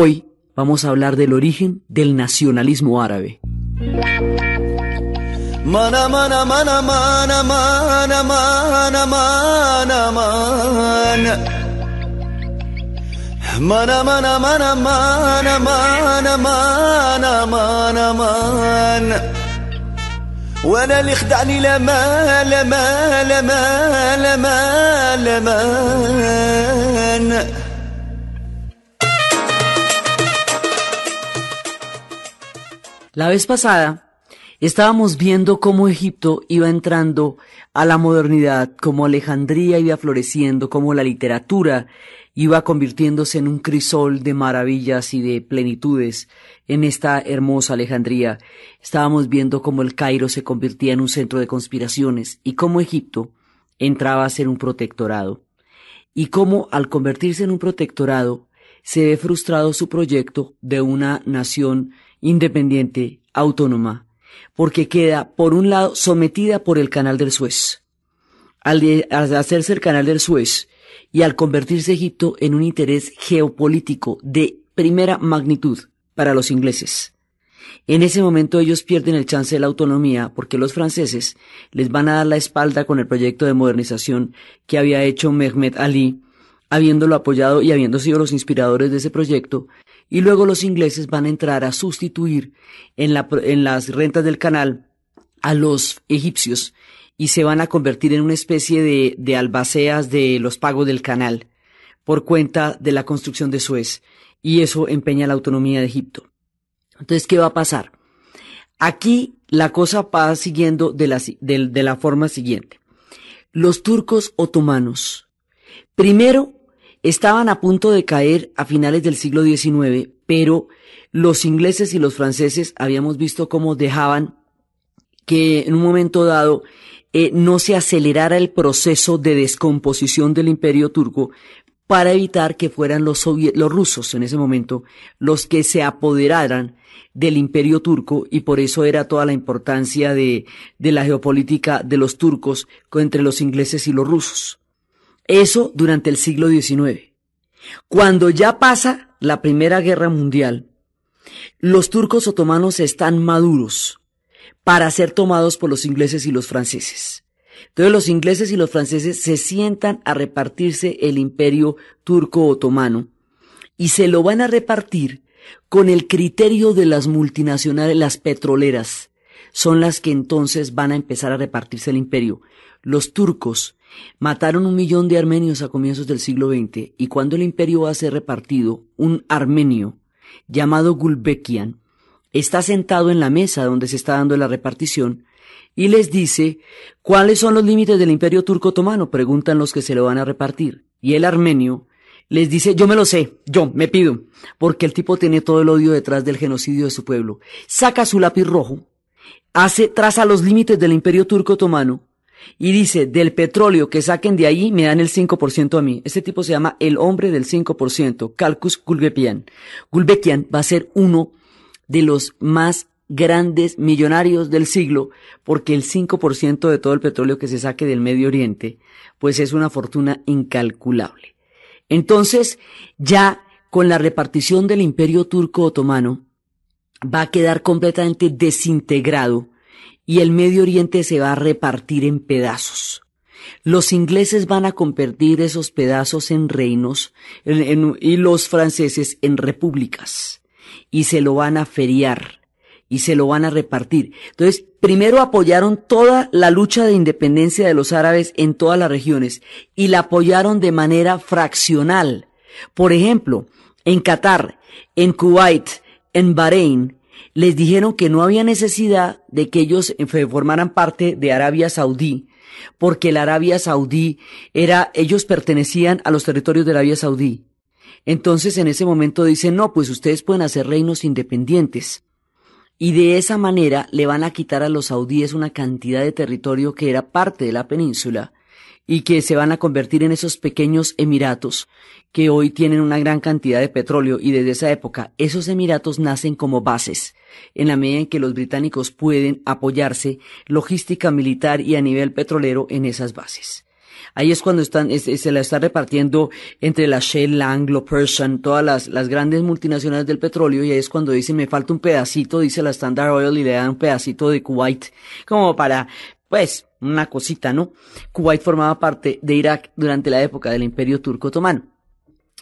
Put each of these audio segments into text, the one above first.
Hoy vamos a hablar del origen del nacionalismo árabe. La vez pasada estábamos viendo cómo Egipto iba entrando a la modernidad, cómo Alejandría iba floreciendo, cómo la literatura iba convirtiéndose en un crisol de maravillas y de plenitudes en esta hermosa Alejandría. Estábamos viendo cómo el Cairo se convertía en un centro de conspiraciones y cómo Egipto entraba a ser un protectorado. Y cómo al convertirse en un protectorado se ve frustrado su proyecto de una nación independiente, autónoma, porque queda, por un lado, sometida por el canal del Suez. Al, hacerse el canal del Suez y al convertirse Egipto en un interés geopolítico de primera magnitud para los ingleses. En ese momento ellos pierden el chance de la autonomía porque los franceses les van a dar la espalda con el proyecto de modernización que había hecho Mehmet Ali, habiéndolo apoyado y habiendo sido los inspiradores de ese proyecto, y luego los ingleses van a entrar a sustituir en, las rentas del canal a los egipcios y se van a convertir en una especie de, albaceas de los pagos del canal por cuenta de la construcción de Suez y eso empeña la autonomía de Egipto. Entonces, ¿qué va a pasar? Aquí la cosa va siguiendo de la forma siguiente. Los turcos otomanos primero estaban a punto de caer a finales del siglo XIX, pero los ingleses y los franceses habíamos visto cómo dejaban que en un momento dado eh, no se acelerara el proceso de descomposición del imperio turco para evitar que fueran los, rusos en ese momento los que se apoderaran del imperio turco y por eso era toda la importancia de, de la geopolítica de los turcos entre los ingleses y los rusos. Eso durante el siglo XIX. Cuando ya pasa la Primera Guerra Mundial, los turcos otomanos están maduros para ser tomados por los ingleses y los franceses. Entonces los ingleses y los franceses se sientan a repartirse el imperio turco-otomano y se lo van a repartir con el criterio de las multinacionales, las petroleras, son las que entonces van a empezar a repartirse el imperio. Los turcos Mataron un millón de armenios a comienzos del siglo XX y cuando el imperio va a ser repartido, un armenio llamado Gulbekian está sentado en la mesa donde se está dando la repartición y les dice, ¿cuáles son los límites del imperio turco otomano? Preguntan los que se lo van a repartir. Y el armenio les dice, yo me lo sé, yo me pido, porque el tipo tiene todo el odio detrás del genocidio de su pueblo. Saca su lápiz rojo, hace, traza los límites del imperio turco otomano y dice, del petróleo que saquen de ahí me dan el 5% a mí. Este tipo se llama el hombre del 5%, Calcus Gulbekian. Gulbekian va a ser uno de los más grandes millonarios del siglo, porque el 5% de todo el petróleo que se saque del Medio Oriente, pues es una fortuna incalculable. Entonces, ya con la repartición del imperio turco otomano, va a quedar completamente desintegrado y el Medio Oriente se va a repartir en pedazos. Los ingleses van a convertir esos pedazos en reinos y los franceses en repúblicas y se lo van a feriar y se lo van a repartir. Entonces, primero apoyaron toda la lucha de independencia de los árabes en todas las regiones y la apoyaron de manera fraccional. Por ejemplo, en Qatar, en Kuwait, en Bahrein, les dijeron que no había necesidad de que ellos eh, formaran parte de Arabia Saudí, porque la Arabia Saudí era, ellos pertenecían a los territorios de Arabia Saudí. Entonces en ese momento dicen, no, pues ustedes pueden hacer reinos independientes. Y de esa manera le van a quitar a los saudíes una cantidad de territorio que era parte de la península y que se van a convertir en esos pequeños emiratos que hoy tienen una gran cantidad de petróleo y desde esa época esos emiratos nacen como bases en la medida en que los británicos pueden apoyarse logística militar y a nivel petrolero en esas bases. Ahí es cuando están, se la está repartiendo entre la Shell, la Anglo Persian, todas las, las grandes multinacionales del petróleo, y ahí es cuando dice me falta un pedacito, dice la Standard Oil, y le dan un pedacito de Kuwait, como para pues, una cosita, ¿no? Kuwait formaba parte de Irak durante la época del Imperio Turco Otomano.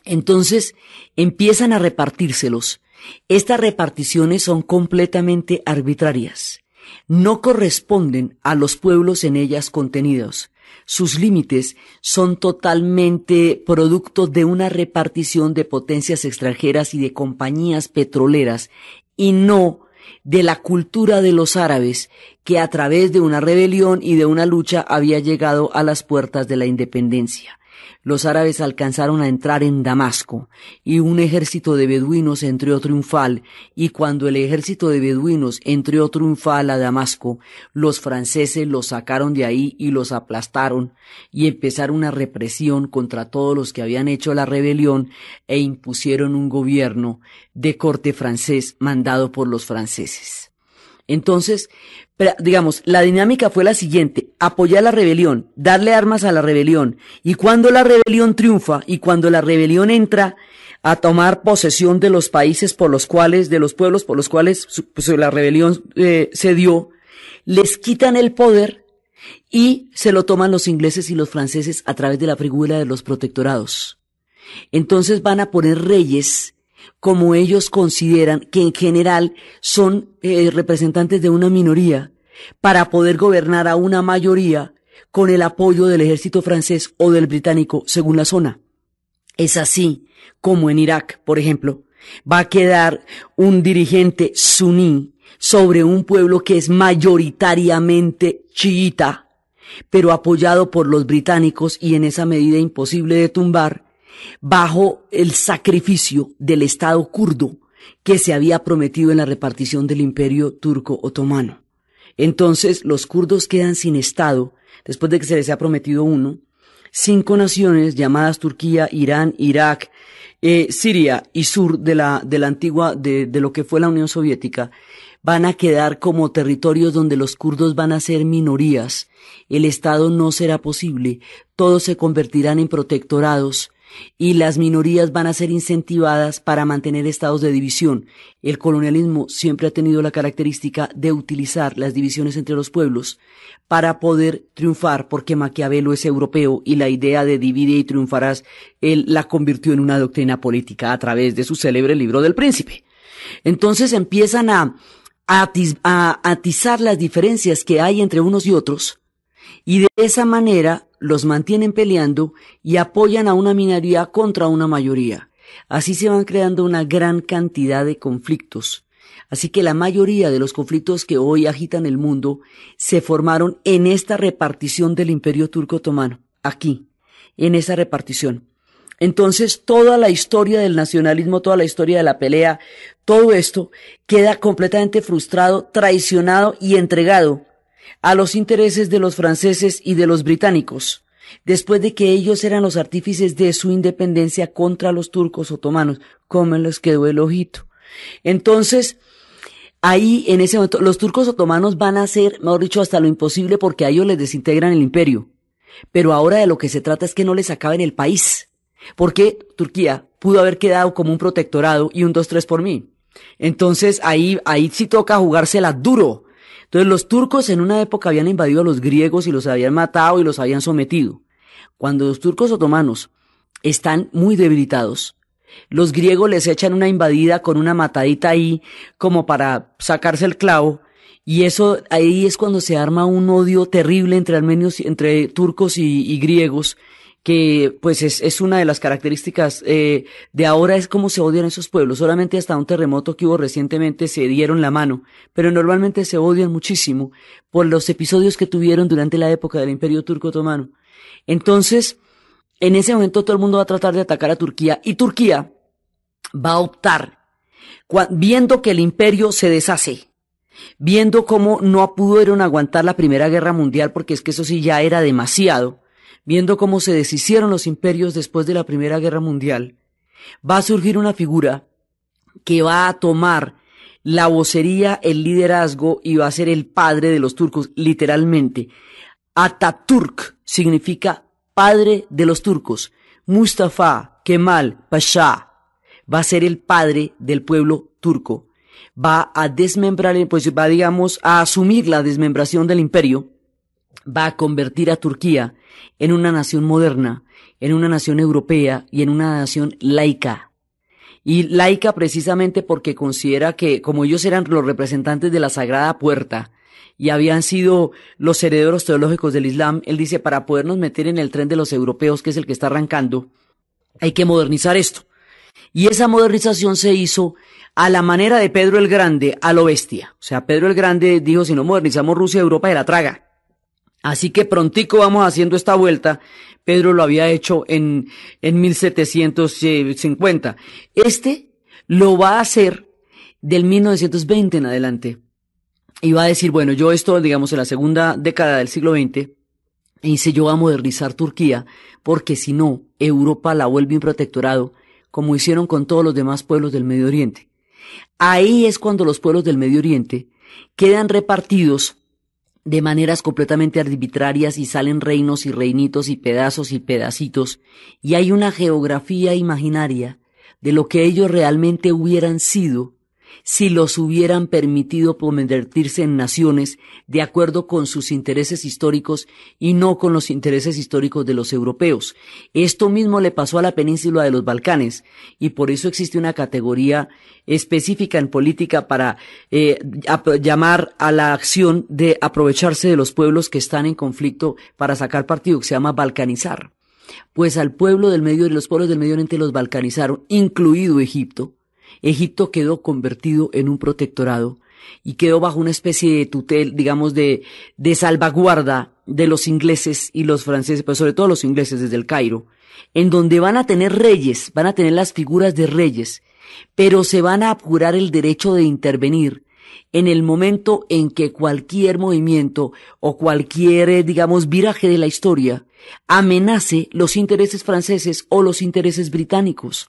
Entonces, empiezan a repartírselos. Estas reparticiones son completamente arbitrarias. No corresponden a los pueblos en ellas contenidos. Sus límites son totalmente producto de una repartición de potencias extranjeras y de compañías petroleras y no de la cultura de los árabes que a través de una rebelión y de una lucha había llegado a las puertas de la independencia. Los árabes alcanzaron a entrar en Damasco, y un ejército de beduinos entró triunfal, y cuando el ejército de beduinos entró triunfal a Damasco, los franceses los sacaron de ahí y los aplastaron, y empezaron una represión contra todos los que habían hecho la rebelión e impusieron un gobierno de corte francés mandado por los franceses. Entonces, pero, digamos, la dinámica fue la siguiente, apoyar la rebelión, darle armas a la rebelión, y cuando la rebelión triunfa y cuando la rebelión entra a tomar posesión de los países por los cuales, de los pueblos por los cuales pues, la rebelión eh, se dio, les quitan el poder y se lo toman los ingleses y los franceses a través de la figura de los protectorados. Entonces van a poner reyes como ellos consideran que en general son eh, representantes de una minoría, para poder gobernar a una mayoría con el apoyo del ejército francés o del británico, según la zona. Es así como en Irak, por ejemplo, va a quedar un dirigente suní sobre un pueblo que es mayoritariamente chiita, pero apoyado por los británicos y en esa medida imposible de tumbar, bajo el sacrificio del Estado kurdo que se había prometido en la repartición del imperio turco otomano. Entonces los kurdos quedan sin Estado, después de que se les ha prometido uno, cinco naciones llamadas Turquía, Irán, Irak, eh, Siria y sur de la, antigua, de lo que fue la Unión Soviética, van a quedar como territorios donde los kurdos van a ser minorías. El Estado no será posible, todos se convertirán en protectorados, y las minorías van a ser incentivadas para mantener estados de división. El colonialismo siempre ha tenido la característica de utilizar las divisiones entre los pueblos para poder triunfar, porque Maquiavelo es europeo y la idea de divide y triunfarás, él la convirtió en una doctrina política a través de su célebre libro del príncipe. Entonces empiezan a, atizar las diferencias que hay entre unos y otros y de esa manera los mantienen peleando y apoyan a una minoría contra una mayoría. Así se van creando una gran cantidad de conflictos. Así que la mayoría de los conflictos que hoy agitan el mundo se formaron en esta repartición del imperio turco otomano, aquí, en esa repartición. Entonces, toda la historia del nacionalismo, toda la historia de la pelea, todo esto queda completamente frustrado, traicionado y entregado a los intereses de los franceses y de los británicos, después de que ellos eran los artífices de su independencia contra los turcos otomanos, como les quedó el ojito. Entonces, ahí en ese momento, los turcos otomanos van a hacer, mejor dicho, hasta lo imposible porque a ellos les desintegran el imperio. Pero ahora de lo que se trata es que no les acaben el país, porque Turquía pudo haber quedado como un protectorado y un 2-3 por mí. Entonces ahí, ahí sí toca jugársela duro entonces los turcos en una época habían invadido a los griegos y los habían matado y los habían sometido. Cuando los turcos otomanos están muy debilitados, los griegos les echan una invadida con una matadita ahí como para sacarse el clavo y eso ahí es cuando se arma un odio terrible entre armenios, entre turcos y, y griegos que pues es, es una de las características eh, de ahora es cómo se odian esos pueblos. Solamente hasta un terremoto que hubo recientemente se dieron la mano, pero normalmente se odian muchísimo por los episodios que tuvieron durante la época del Imperio Turco Otomano. Entonces, en ese momento todo el mundo va a tratar de atacar a Turquía y Turquía va a optar, viendo que el imperio se deshace, viendo cómo no pudieron aguantar la Primera Guerra Mundial, porque es que eso sí ya era demasiado, viendo cómo se deshicieron los imperios después de la Primera Guerra Mundial, va a surgir una figura que va a tomar la vocería, el liderazgo y va a ser el padre de los turcos, literalmente. Atatürk significa padre de los turcos. Mustafa Kemal Pasha va a ser el padre del pueblo turco. Va a desmembrar, pues va, digamos, a asumir la desmembración del imperio va a convertir a Turquía en una nación moderna, en una nación europea y en una nación laica. Y laica precisamente porque considera que como ellos eran los representantes de la Sagrada Puerta, y habían sido los herederos teológicos del Islam, él dice, para podernos meter en el tren de los europeos, que es el que está arrancando, hay que modernizar esto. Y esa modernización se hizo a la manera de Pedro el Grande, a lo bestia. O sea, Pedro el Grande dijo, si no modernizamos Rusia, Europa se la traga. Así que prontico vamos haciendo esta vuelta. Pedro lo había hecho en, 1750. Este lo va a hacer del 1920 en adelante. Y va a decir, bueno, yo esto, digamos, en la segunda década del siglo XX, y dice, yo a modernizar Turquía, porque si no, Europa la vuelve un protectorado, como hicieron con todos los demás pueblos del Medio Oriente. Ahí es cuando los pueblos del Medio Oriente quedan repartidos de maneras completamente arbitrarias y salen reinos y reinitos y pedazos y pedacitos, y hay una geografía imaginaria de lo que ellos realmente hubieran sido si los hubieran permitido convertirse en naciones de acuerdo con sus intereses históricos y no con los intereses históricos de los europeos. Esto mismo le pasó a la península de los Balcanes y por eso existe una categoría específica en política para eh, llamar a la acción de aprovecharse de los pueblos que están en conflicto para sacar partido, que se llama balcanizar. Pues al pueblo del medio, y los pueblos del Medio Oriente los balcanizaron, incluido Egipto, Egipto quedó convertido en un protectorado y quedó bajo una especie de tutel, digamos, de, de salvaguarda de los ingleses y los franceses, pero sobre todo los ingleses desde el Cairo, en donde van a tener reyes, van a tener las figuras de reyes, pero se van a apurar el derecho de intervenir en el momento en que cualquier movimiento o cualquier, eh, digamos, viraje de la historia amenace los intereses franceses o los intereses británicos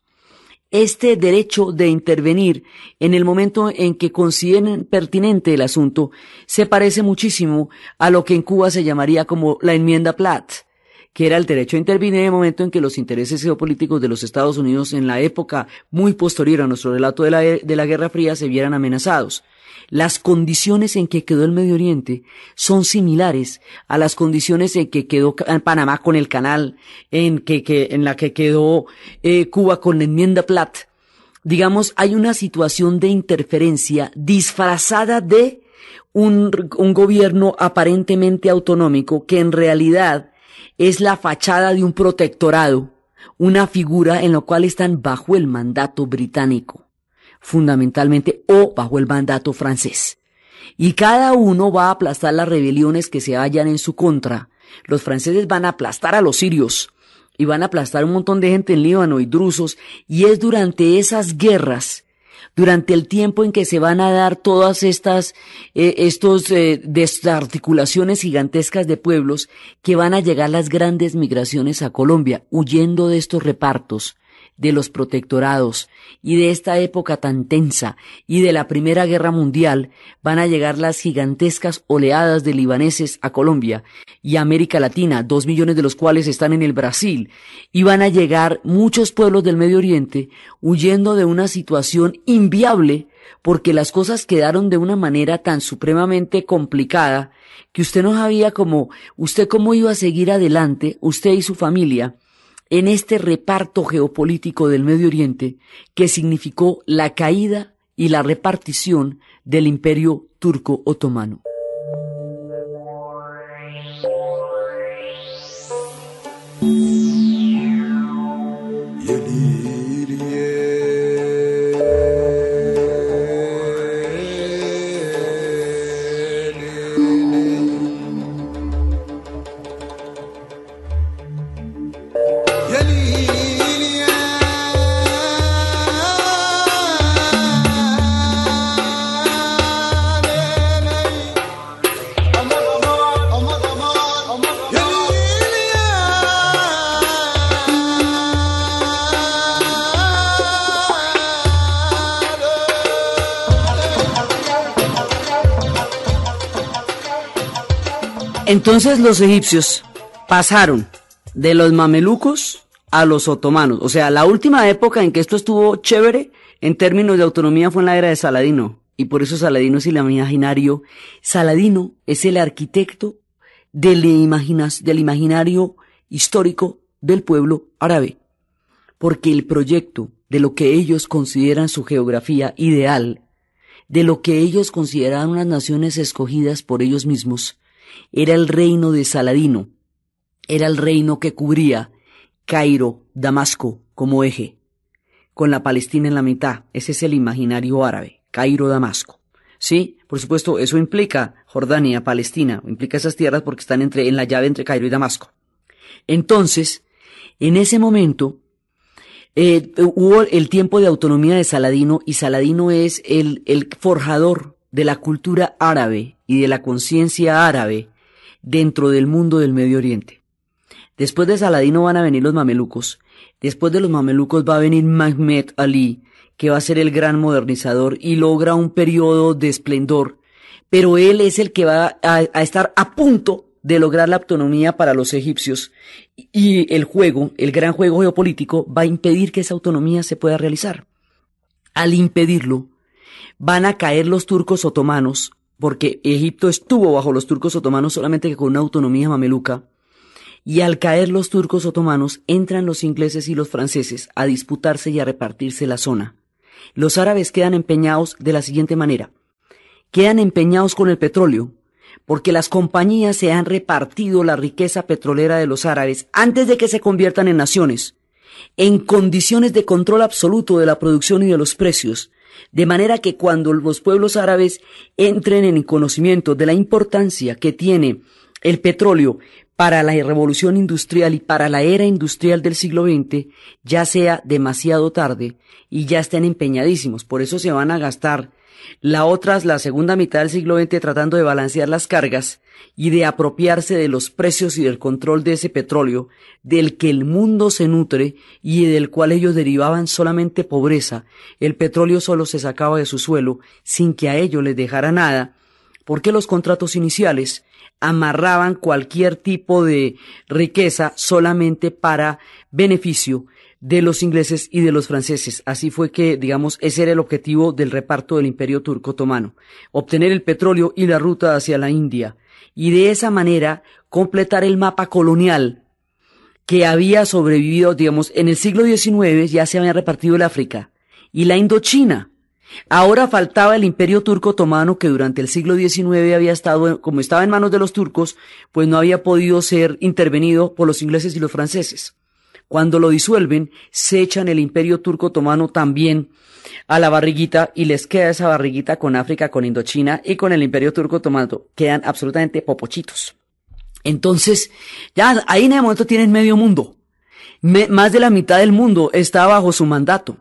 este derecho de intervenir en el momento en que consideren pertinente el asunto se parece muchísimo a lo que en Cuba se llamaría como la enmienda Platt, que era el derecho a intervenir en el momento en que los intereses geopolíticos de los Estados Unidos en la época muy posterior a nuestro relato de la, de la Guerra Fría se vieran amenazados. Las condiciones en que quedó el Medio Oriente son similares a las condiciones en que quedó Panamá con el canal, en que, en la que quedó eh, Cuba con la enmienda Platt. Digamos, hay una situación de interferencia disfrazada de un, un gobierno aparentemente autonómico que en realidad es la fachada de un protectorado, una figura en la cual están bajo el mandato británico fundamentalmente o bajo el mandato francés. Y cada uno va a aplastar las rebeliones que se hallan en su contra. Los franceses van a aplastar a los sirios y van a aplastar un montón de gente en Líbano y drusos. Y es durante esas guerras, durante el tiempo en que se van a dar todas estas eh, estos, eh, desarticulaciones gigantescas de pueblos, que van a llegar las grandes migraciones a Colombia, huyendo de estos repartos de los protectorados y de esta época tan tensa y de la Primera Guerra Mundial van a llegar las gigantescas oleadas de libaneses a Colombia y a América Latina, dos millones de los cuales están en el Brasil, y van a llegar muchos pueblos del Medio Oriente huyendo de una situación inviable porque las cosas quedaron de una manera tan supremamente complicada que usted no sabía cómo, usted cómo iba a seguir adelante, usted y su familia, en este reparto geopolítico del Medio Oriente que significó la caída y la repartición del imperio turco otomano. Entonces los egipcios pasaron de los mamelucos a los otomanos. O sea, la última época en que esto estuvo chévere en términos de autonomía fue en la era de Saladino. Y por eso Saladino es el imaginario. Saladino es el arquitecto del, del imaginario histórico del pueblo árabe. Porque el proyecto de lo que ellos consideran su geografía ideal, de lo que ellos consideran unas naciones escogidas por ellos mismos, era el reino de Saladino. Era el reino que cubría Cairo, Damasco como eje, con la Palestina en la mitad. Ese es el imaginario árabe, Cairo, Damasco. Sí, por supuesto, eso implica Jordania, Palestina, implica esas tierras porque están en la llave entre Cairo y Damasco. Entonces, en ese momento, eh, hubo el tiempo de autonomía de Saladino y Saladino es el forjador de la cultura árabe y de la conciencia árabe dentro del mundo del Medio Oriente. Después de Saladino van a venir los mamelucos. Después de los mamelucos va a venir Mahmet Ali, que va a ser el gran modernizador y logra un periodo de esplendor. Pero él es el que va a estar a punto de lograr la autonomía para los egipcios y el juego, el gran juego geopolítico, va a impedir que esa autonomía se pueda realizar. Al impedirlo, van a caer los turcos otomanos, porque Egipto estuvo bajo los turcos otomanos solamente que con una autonomía mameluca, y al caer los turcos otomanos entran los ingleses y los franceses a disputarse y a repartirse la zona. Los árabes quedan empeñados de la siguiente manera. Quedan empeñados con el petróleo, porque las compañías se han repartido la riqueza petrolera de los árabes antes de que se conviertan en naciones, en condiciones de control absoluto de la producción y de los precios, de manera que cuando los pueblos árabes entren en el conocimiento de la importancia que tiene el petróleo para la revolución industrial y para la era industrial del siglo XX ya sea demasiado tarde y ya estén empeñadísimos. Por eso se van a gastar la otra es la segunda mitad del siglo XX tratando de balancear las cargas y de apropiarse de los precios y del control de ese petróleo del que el mundo se nutre y del cual ellos derivaban solamente pobreza. El petróleo solo se sacaba de su suelo sin que a ellos les dejara nada, porque los contratos iniciales amarraban cualquier tipo de riqueza solamente para beneficio de los ingleses y de los franceses. Así fue que, digamos, ese era el objetivo del reparto del imperio turco otomano, obtener el petróleo y la ruta hacia la India, y de esa manera completar el mapa colonial que había sobrevivido, digamos, en el siglo XIX ya se había repartido el África y la Indochina. Ahora faltaba el imperio turco otomano que durante el siglo XIX había estado, como estaba en manos de los turcos, pues no había podido ser intervenido por los ingleses y los franceses. Cuando lo disuelven, se echan el imperio turco otomano también a la barriguita y les queda esa barriguita con África, con Indochina y con el imperio turco otomano. Quedan absolutamente popochitos. Entonces, ya ahí en ese momento tienen medio mundo. más de la mitad del mundo está bajo su mandato.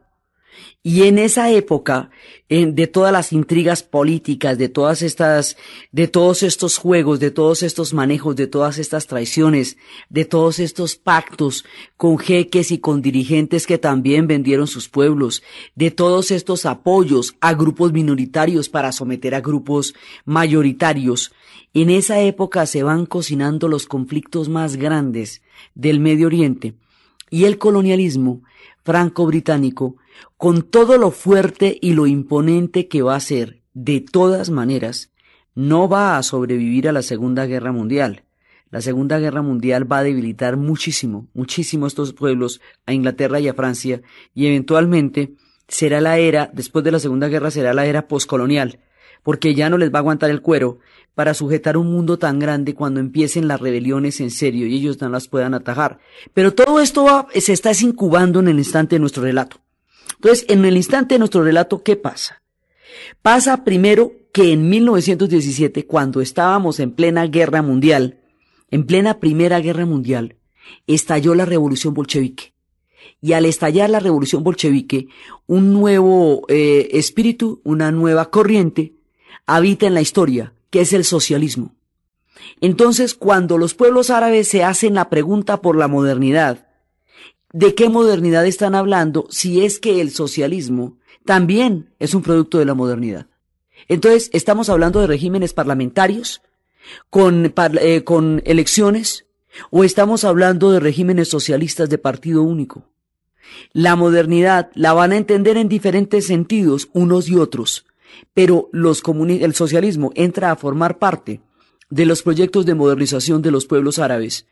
Y en esa época, de todas las intrigas políticas, de todas estas, de todos estos juegos, de todos estos manejos, de todas estas traiciones, de todos estos pactos con jeques y con dirigentes que también vendieron sus pueblos, de todos estos apoyos a grupos minoritarios para someter a grupos mayoritarios, en esa época se van cocinando los conflictos más grandes del Medio Oriente y el colonialismo franco-británico con todo lo fuerte y lo imponente que va a ser, de todas maneras, no va a sobrevivir a la Segunda Guerra Mundial. La Segunda Guerra Mundial va a debilitar muchísimo, muchísimo a estos pueblos, a Inglaterra y a Francia, y eventualmente será la era, después de la Segunda Guerra será la era poscolonial, porque ya no les va a aguantar el cuero para sujetar un mundo tan grande cuando empiecen las rebeliones en serio y ellos no las puedan atajar. Pero todo esto se está incubando en el instante de nuestro relato. Entonces, en el instante de nuestro relato, ¿qué pasa? Pasa primero que en 1917, cuando estábamos en plena guerra mundial, en plena primera guerra mundial, estalló la revolución bolchevique. Y al estallar la revolución bolchevique, un nuevo eh, espíritu, una nueva corriente, habita en la historia, que es el socialismo. Entonces, cuando los pueblos árabes se hacen la pregunta por la modernidad, ¿De qué modernidad están hablando si es que el socialismo también es un producto de la modernidad? Entonces, estamos hablando de regímenes parlamentarios, con, eh, elecciones, o estamos hablando de regímenes socialistas de partido único. La modernidad la van a entender en diferentes sentidos unos y otros, pero el socialismo entra a formar parte de los proyectos de modernización de los pueblos árabes,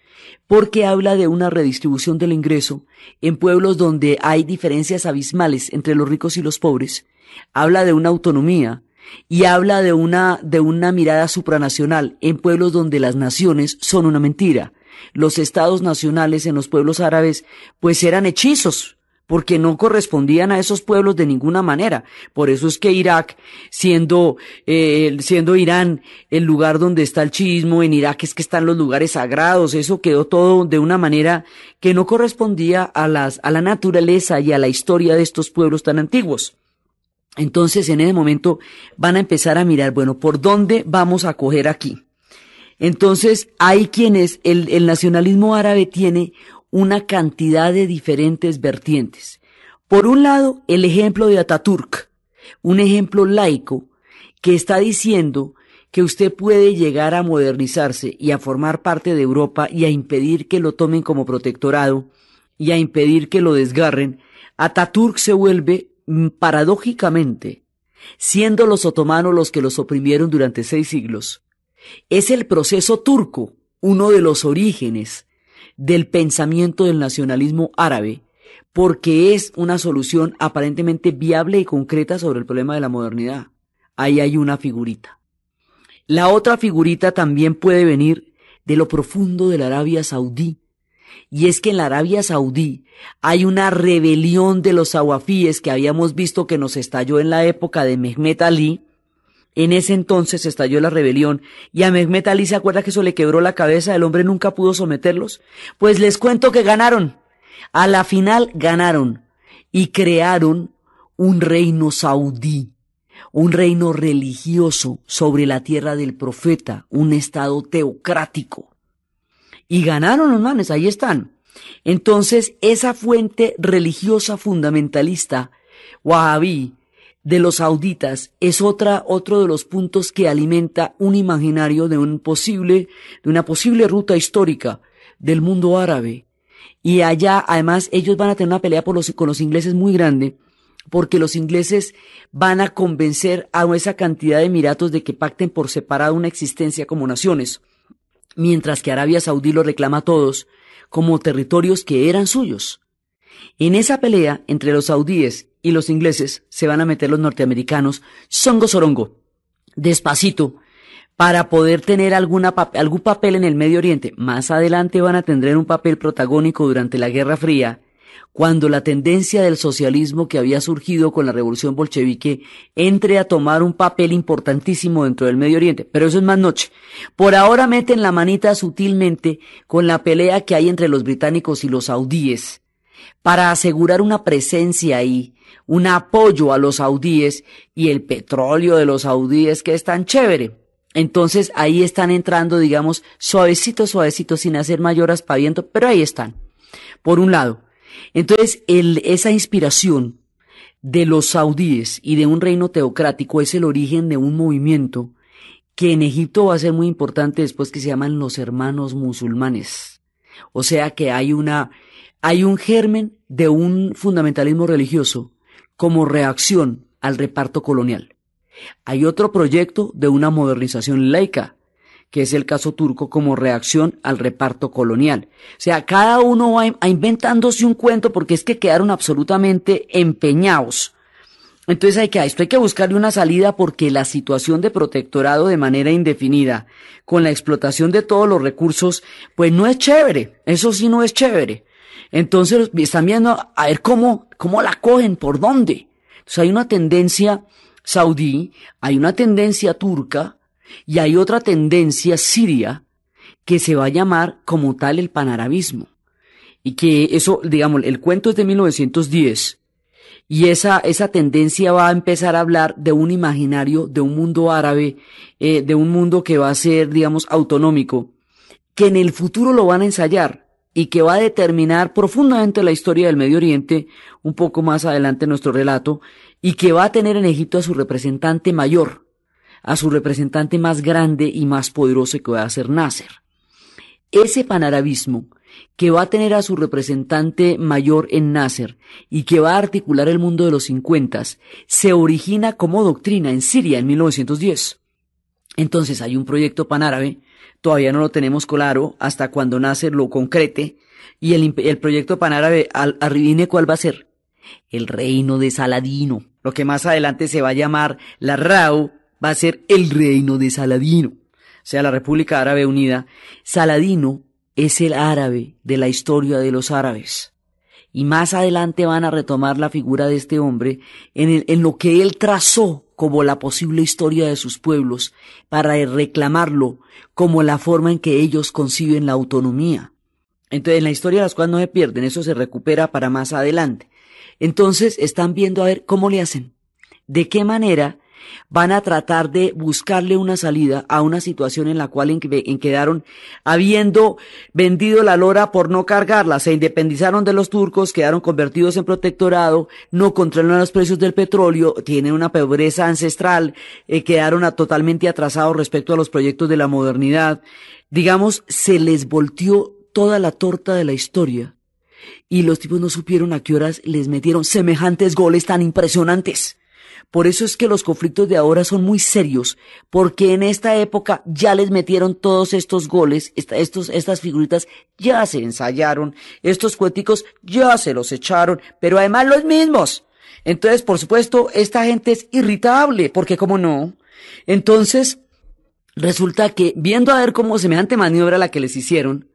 porque habla de una redistribución del ingreso en pueblos donde hay diferencias abismales entre los ricos y los pobres, habla de una autonomía y habla de una, de una mirada supranacional en pueblos donde las naciones son una mentira. Los estados nacionales en los pueblos árabes pues eran hechizos, porque no correspondían a esos pueblos de ninguna manera. Por eso es que Irak, siendo, eh, siendo Irán el lugar donde está el chiismo, en Irak es que están los lugares sagrados, eso quedó todo de una manera que no correspondía a, las, a la naturaleza y a la historia de estos pueblos tan antiguos. Entonces, en ese momento van a empezar a mirar, bueno, ¿por dónde vamos a coger aquí? Entonces, hay quienes, el nacionalismo árabe tiene una cantidad de diferentes vertientes. Por un lado, el ejemplo de Ataturk, un ejemplo laico que está diciendo que usted puede llegar a modernizarse y a formar parte de Europa y a impedir que lo tomen como protectorado y a impedir que lo desgarren, Ataturk se vuelve mm, paradójicamente, siendo los otomanos los que los oprimieron durante seis siglos. Es el proceso turco, uno de los orígenes del pensamiento del nacionalismo árabe, porque es una solución aparentemente viable y concreta sobre el problema de la modernidad. Ahí hay una figurita. La otra figurita también puede venir de lo profundo de la Arabia Saudí. Y es que en la Arabia Saudí hay una rebelión de los sawafíes que habíamos visto que nos estalló en la época de Mehmet Ali, en ese entonces estalló la rebelión y a Mehmet Ali se acuerda que eso le quebró la cabeza, el hombre nunca pudo someterlos. Pues les cuento que ganaron. A la final ganaron y crearon un reino saudí, un reino religioso sobre la tierra del profeta, un estado teocrático. Y ganaron los manes, ahí están. Entonces esa fuente religiosa fundamentalista, wahabi de los sauditas es otra, otro de los puntos que alimenta un imaginario de un posible, de una posible ruta histórica del mundo árabe. Y allá, además, ellos van a tener una pelea con los ingleses muy grande, porque los ingleses van a convencer a esa cantidad de emiratos de que pacten por separado una existencia como naciones, mientras que Arabia Saudí lo reclama a todos como territorios que eran suyos. En esa pelea entre los saudíes y los ingleses se van a meter los norteamericanos, songo sorongo, despacito, para poder tener alguna, algún papel en el Medio Oriente. Más adelante van a tener un papel protagónico durante la Guerra Fría, cuando la tendencia del socialismo que había surgido con la revolución bolchevique entre a tomar un papel importantísimo dentro del Medio Oriente. Pero eso es más noche. Por ahora meten la manita sutilmente con la pelea que hay entre los británicos y los saudíes para asegurar una presencia ahí un apoyo a los saudíes y el petróleo de los saudíes que es tan chévere. Entonces ahí están entrando, digamos, suavecito, suavecito, sin hacer mayor aspaviento, pero ahí están, por un lado. Entonces, el, esa inspiración de los saudíes y de un reino teocrático es el origen de un movimiento que en Egipto va a ser muy importante después que se llaman los hermanos musulmanes. O sea que hay una, hay un germen de un fundamentalismo religioso como reacción al reparto colonial. Hay otro proyecto de una modernización laica, que es el caso turco como reacción al reparto colonial. O sea, cada uno va inventándose un cuento porque es que quedaron absolutamente empeñados. Entonces hay que, esto hay que buscarle una salida porque la situación de protectorado de manera indefinida, con la explotación de todos los recursos, pues no es chévere. Eso sí no es chévere. Entonces están viendo a ver cómo, cómo la cogen, por dónde. Entonces hay una tendencia saudí, hay una tendencia turca y hay otra tendencia siria que se va a llamar como tal el panarabismo. Y que eso, digamos, el cuento es de 1910 y esa, esa tendencia va a empezar a hablar de un imaginario, de un mundo árabe, eh, de un mundo que va a ser, digamos, autonómico, que en el futuro lo van a ensayar y que va a determinar profundamente la historia del Medio Oriente, un poco más adelante en nuestro relato, y que va a tener en Egipto a su representante mayor, a su representante más grande y más poderoso que va a ser Nasser. Ese panarabismo que va a tener a su representante mayor en Nasser y que va a articular el mundo de los cincuentas, se origina como doctrina en Siria en 1910. Entonces hay un proyecto panárabe, todavía no lo tenemos claro hasta cuando nace lo concrete, y el, proyecto panárabe, al, arribine cuál va a ser, el reino de Saladino, lo que más adelante se va a llamar la RAU, va a ser el reino de Saladino, o sea, la República Árabe Unida. Saladino es el árabe de la historia de los árabes. Y más adelante van a retomar la figura de este hombre en, el, en lo que él trazó como la posible historia de sus pueblos, para reclamarlo como la forma en que ellos conciben la autonomía. Entonces, en la historia las cuales no se pierden, eso se recupera para más adelante. Entonces, están viendo a ver cómo le hacen. ¿De qué manera van a tratar de buscarle una salida a una situación en la cual en quedaron habiendo vendido la lora por no cargarla, se independizaron de los turcos, quedaron convertidos en protectorado, no controlan los precios del petróleo, tienen una pobreza ancestral, eh, quedaron totalmente atrasados respecto a los proyectos de la modernidad. Digamos, se les volteó toda la torta de la historia. Y los tipos no supieron a qué horas les metieron semejantes goles tan impresionantes. Por eso es que los conflictos de ahora son muy serios, porque en esta época ya les metieron todos estos goles, estos, estas figuritas ya se ensayaron, estos cuéticos ya se los echaron, pero además los mismos. Entonces, por supuesto, esta gente es irritable, porque cómo no. Entonces, resulta que viendo a ver cómo semejante maniobra la que les hicieron,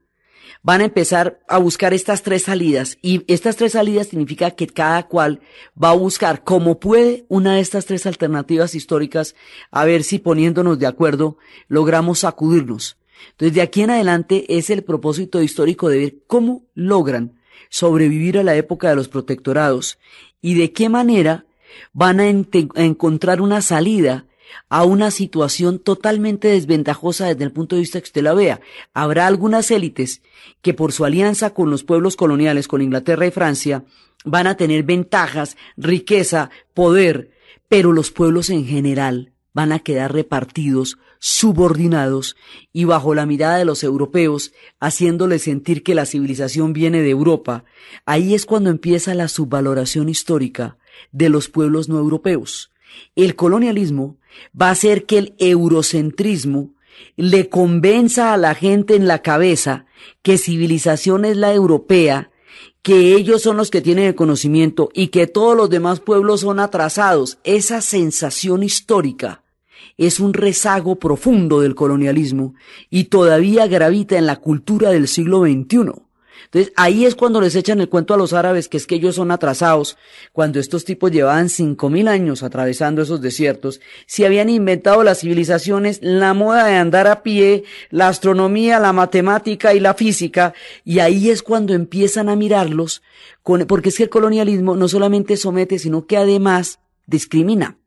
van a empezar a buscar estas tres salidas y estas tres salidas significa que cada cual va a buscar como puede una de estas tres alternativas históricas a ver si poniéndonos de acuerdo logramos sacudirnos. Entonces de aquí en adelante es el propósito histórico de ver cómo logran sobrevivir a la época de los protectorados y de qué manera van a, a encontrar una salida a una situación totalmente desventajosa desde el punto de vista que usted la vea. Habrá algunas élites que por su alianza con los pueblos coloniales, con Inglaterra y Francia, van a tener ventajas, riqueza, poder, pero los pueblos en general van a quedar repartidos, subordinados y bajo la mirada de los europeos, haciéndoles sentir que la civilización viene de Europa. Ahí es cuando empieza la subvaloración histórica de los pueblos no europeos. El colonialismo va a hacer que el eurocentrismo le convenza a la gente en la cabeza que civilización es la europea, que ellos son los que tienen el conocimiento y que todos los demás pueblos son atrasados. Esa sensación histórica es un rezago profundo del colonialismo y todavía gravita en la cultura del siglo XXI. Entonces ahí es cuando les echan el cuento a los árabes que es que ellos son atrasados, cuando estos tipos llevaban cinco mil años atravesando esos desiertos, si habían inventado las civilizaciones, la moda de andar a pie, la astronomía, la matemática y la física, y ahí es cuando empiezan a mirarlos, con, porque es que el colonialismo no solamente somete, sino que además discrimina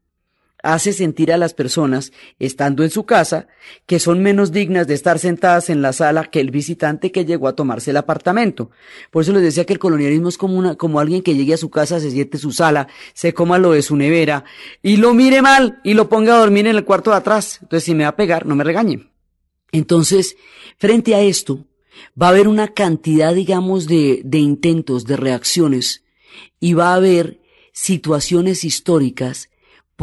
hace sentir a las personas, estando en su casa, que son menos dignas de estar sentadas en la sala que el visitante que llegó a tomarse el apartamento. Por eso les decía que el colonialismo es como, una, como alguien que llegue a su casa, se siente su sala, se coma lo de su nevera y lo mire mal y lo ponga a dormir en el cuarto de atrás. Entonces, si me va a pegar, no me regañe. Entonces, frente a esto, va a haber una cantidad, digamos, de, de intentos, de reacciones y va a haber situaciones históricas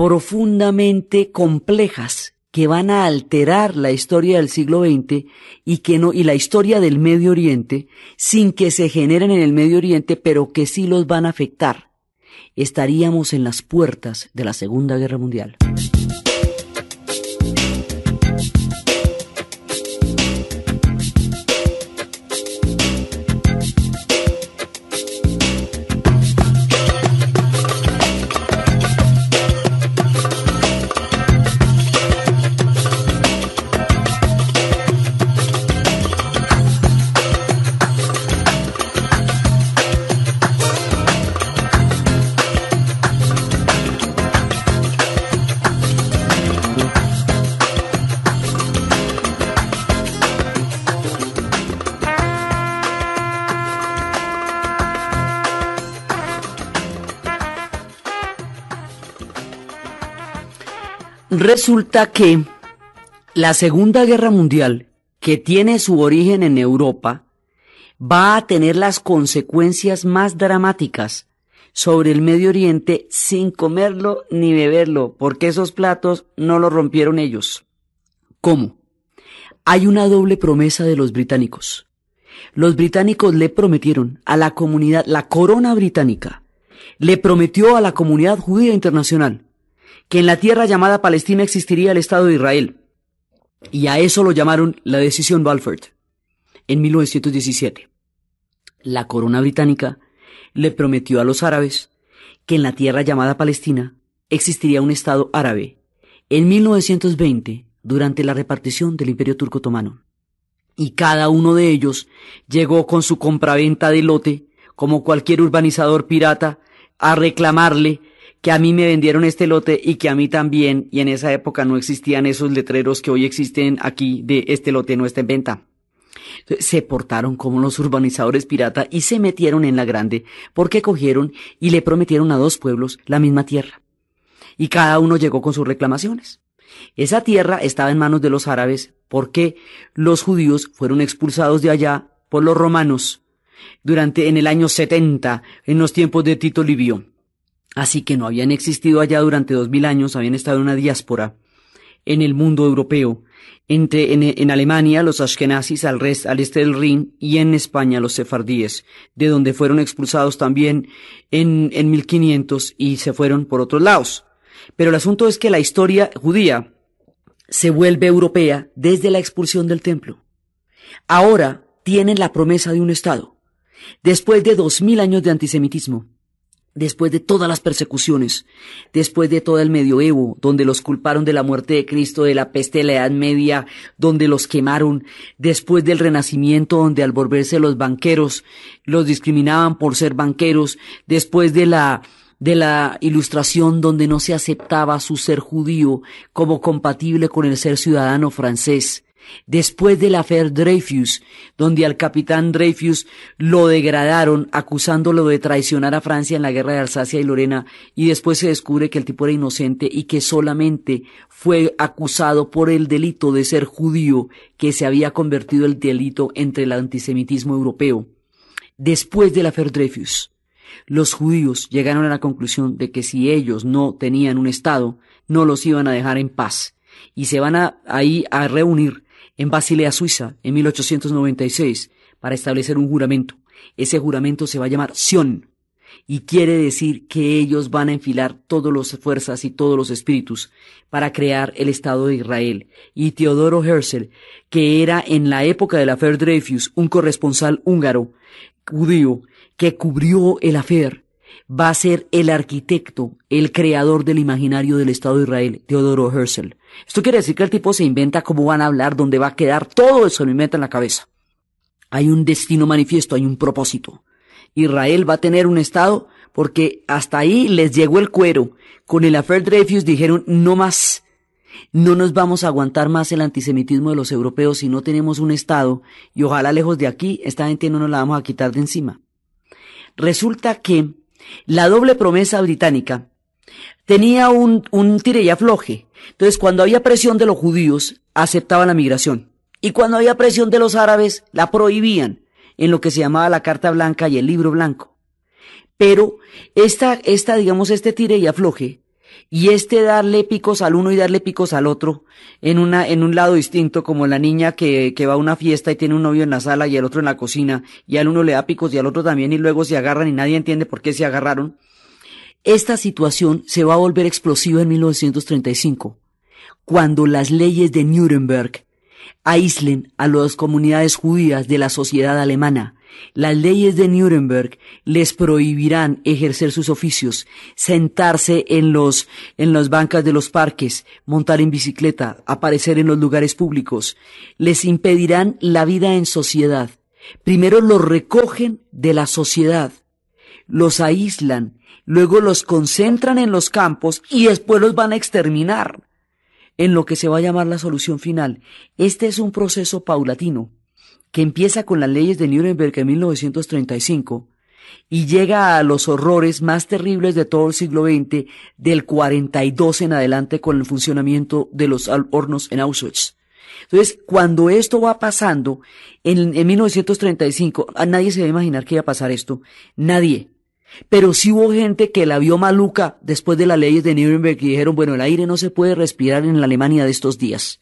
profundamente complejas que van a alterar la historia del siglo XX y que no, y la historia del Medio Oriente sin que se generen en el Medio Oriente, pero que sí los van a afectar. Estaríamos en las puertas de la Segunda Guerra Mundial. Resulta que la Segunda Guerra Mundial, que tiene su origen en Europa, va a tener las consecuencias más dramáticas sobre el Medio Oriente sin comerlo ni beberlo, porque esos platos no los rompieron ellos. ¿Cómo? Hay una doble promesa de los británicos. Los británicos le prometieron a la comunidad, la corona británica, le prometió a la comunidad judía internacional que en la tierra llamada Palestina existiría el Estado de Israel. Y a eso lo llamaron la decisión Balfour en 1917. La corona británica le prometió a los árabes que en la tierra llamada Palestina existiría un Estado árabe en 1920 durante la repartición del Imperio Turco Otomano. Y cada uno de ellos llegó con su compraventa de lote, como cualquier urbanizador pirata, a reclamarle que a mí me vendieron este lote y que a mí también, y en esa época no existían esos letreros que hoy existen aquí de este lote no está en venta. Se portaron como los urbanizadores pirata y se metieron en la grande porque cogieron y le prometieron a dos pueblos la misma tierra. Y cada uno llegó con sus reclamaciones. Esa tierra estaba en manos de los árabes porque los judíos fueron expulsados de allá por los romanos durante en el año 70 en los tiempos de Tito Livio. Así que no habían existido allá durante dos mil años, habían estado en una diáspora en el mundo europeo, entre, en, en Alemania los ashkenazis al, este del Rin y en España los sefardíes, de donde fueron expulsados también en, en 1500 y se fueron por otros lados. Pero el asunto es que la historia judía se vuelve europea desde la expulsión del templo. Ahora tienen la promesa de un Estado, después de dos mil años de antisemitismo después de todas las persecuciones, después de todo el medioevo, donde los culparon de la muerte de Cristo, de la peste de la Edad Media, donde los quemaron, después del Renacimiento, donde al volverse los banqueros los discriminaban por ser banqueros, después de la de la ilustración donde no se aceptaba su ser judío como compatible con el ser ciudadano francés, Después del afer Dreyfus, donde al capitán Dreyfus lo degradaron acusándolo de traicionar a Francia en la guerra de Alsacia y Lorena, y después se descubre que el tipo era inocente y que solamente fue acusado por el delito de ser judío, que se había convertido el delito entre el antisemitismo europeo. Después del afer Dreyfus, los judíos llegaron a la conclusión de que si ellos no tenían un Estado, no los iban a dejar en paz, y se van a, ahí a reunir en Basilea, Suiza, en 1896, para establecer un juramento. Ese juramento se va a llamar Sion y quiere decir que ellos van a enfilar todas las fuerzas y todos los espíritus para crear el Estado de Israel. Y Teodoro Herzl, que era en la época del afer Dreyfus un corresponsal húngaro, judío, que cubrió el afer, va a ser el arquitecto, el creador del imaginario del Estado de Israel, Teodoro Herzl. Esto quiere decir que el tipo se inventa cómo van a hablar, dónde va a quedar, todo eso me inventa en la cabeza. Hay un destino manifiesto, hay un propósito. Israel va a tener un Estado porque hasta ahí les llegó el cuero. Con el affair Dreyfus dijeron no más. No nos vamos a aguantar más el antisemitismo de los europeos si no tenemos un Estado y ojalá lejos de aquí, esta gente no nos la vamos a quitar de encima. Resulta que la doble promesa británica tenía un, tire y afloje. Entonces, cuando había presión de los judíos, aceptaban la migración. Y cuando había presión de los árabes, la prohibían en lo que se llamaba la Carta Blanca y el Libro Blanco. Pero esta, esta digamos, este tire y afloje y este darle picos al uno y darle picos al otro en una, en un lado distinto, como la niña que, que va a una fiesta y tiene un novio en la sala y el otro en la cocina, y al uno le da picos y al otro también, y luego se agarran y nadie entiende por qué se agarraron. Esta situación se va a volver explosiva en 1935, cuando las leyes de Nuremberg aíslen a las comunidades judías de la sociedad alemana las leyes de Nuremberg les prohibirán ejercer sus oficios, sentarse en los, en las bancas de los parques, montar en bicicleta, aparecer en los lugares públicos. Les impedirán la vida en sociedad. Primero los recogen de la sociedad, los aíslan, luego los concentran en los campos y después los van a exterminar en lo que se va a llamar la solución final. Este es un proceso paulatino que empieza con las leyes de Nuremberg en 1935 y llega a los horrores más terribles de todo el siglo XX, del 42 en adelante con el funcionamiento de los hornos en Auschwitz. Entonces, cuando esto va pasando, en, 1935, a nadie se va a imaginar que iba a pasar esto, nadie. Pero sí hubo gente que la vio maluca después de las leyes de Nuremberg y dijeron, bueno, el aire no se puede respirar en la Alemania de estos días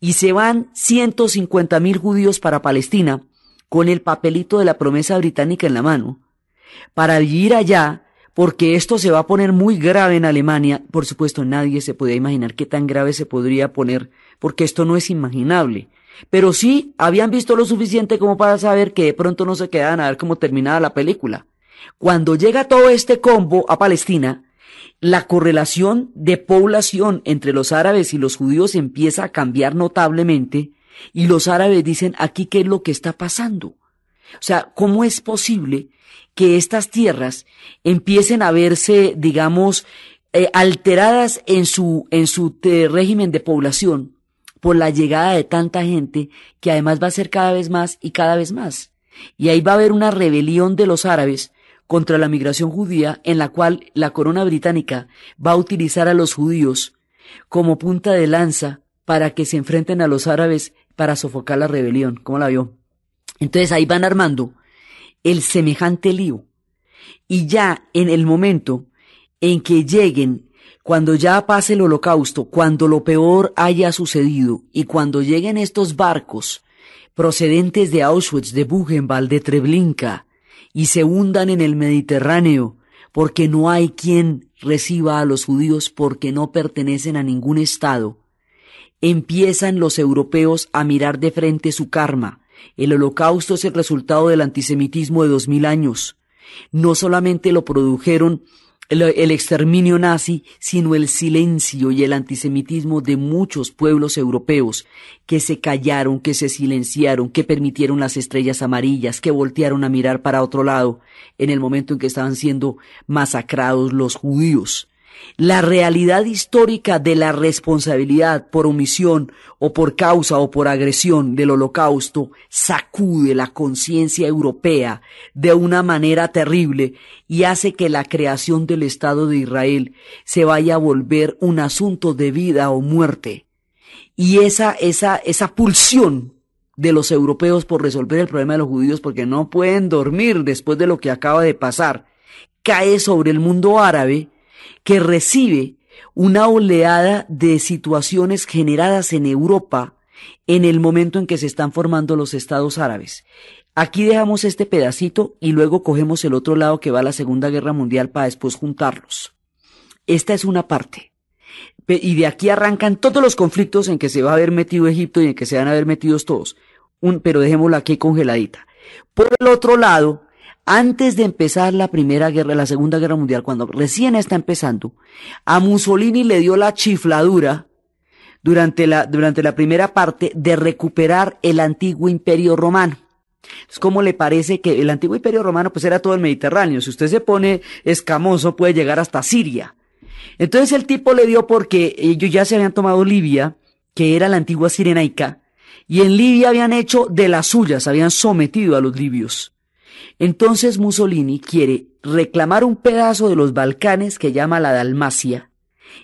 y se van cincuenta mil judíos para Palestina con el papelito de la promesa británica en la mano, para ir allá, porque esto se va a poner muy grave en Alemania. Por supuesto, nadie se podía imaginar qué tan grave se podría poner, porque esto no es imaginable. Pero sí habían visto lo suficiente como para saber que de pronto no se quedaban a ver cómo terminaba la película. Cuando llega todo este combo a Palestina, la correlación de población entre los árabes y los judíos empieza a cambiar notablemente y los árabes dicen aquí qué es lo que está pasando. O sea, ¿cómo es posible que estas tierras empiecen a verse, digamos, eh, alteradas en su, en su eh, régimen de población por la llegada de tanta gente que además va a ser cada vez más y cada vez más? Y ahí va a haber una rebelión de los árabes contra la migración judía en la cual la corona británica va a utilizar a los judíos como punta de lanza para que se enfrenten a los árabes para sofocar la rebelión. ¿Cómo la vio? Entonces ahí van armando el semejante lío. Y ya en el momento en que lleguen, cuando ya pase el holocausto, cuando lo peor haya sucedido y cuando lleguen estos barcos procedentes de Auschwitz, de Buchenwald, de Treblinka, y se hundan en el Mediterráneo, porque no hay quien reciba a los judíos porque no pertenecen a ningún Estado, empiezan los europeos a mirar de frente su karma. El holocausto es el resultado del antisemitismo de dos mil años. No solamente lo produjeron el, exterminio nazi, sino el silencio y el antisemitismo de muchos pueblos europeos que se callaron, que se silenciaron, que permitieron las estrellas amarillas, que voltearon a mirar para otro lado en el momento en que estaban siendo masacrados los judíos. La realidad histórica de la responsabilidad por omisión o por causa o por agresión del holocausto sacude la conciencia europea de una manera terrible y hace que la creación del Estado de Israel se vaya a volver un asunto de vida o muerte. Y esa, esa, esa pulsión de los europeos por resolver el problema de los judíos porque no pueden dormir después de lo que acaba de pasar, cae sobre el mundo árabe que recibe una oleada de situaciones generadas en Europa en el momento en que se están formando los estados árabes. Aquí dejamos este pedacito y luego cogemos el otro lado que va a la Segunda Guerra Mundial para después juntarlos. Esta es una parte. Y de aquí arrancan todos los conflictos en que se va a haber metido Egipto y en que se van a haber metidos todos. Un, pero dejémoslo aquí congeladita. Por el otro lado, antes de empezar la primera guerra, la segunda guerra mundial, cuando recién está empezando, a Mussolini le dio la chifladura durante la, durante la primera parte de recuperar el antiguo imperio romano. Es como le parece que el antiguo imperio romano pues era todo el Mediterráneo. Si usted se pone escamoso puede llegar hasta Siria. Entonces el tipo le dio porque ellos ya se habían tomado Libia, que era la antigua Sirenaica, y en Libia habían hecho de las suyas, habían sometido a los libios. Entonces Mussolini quiere reclamar un pedazo de los Balcanes que llama la Dalmacia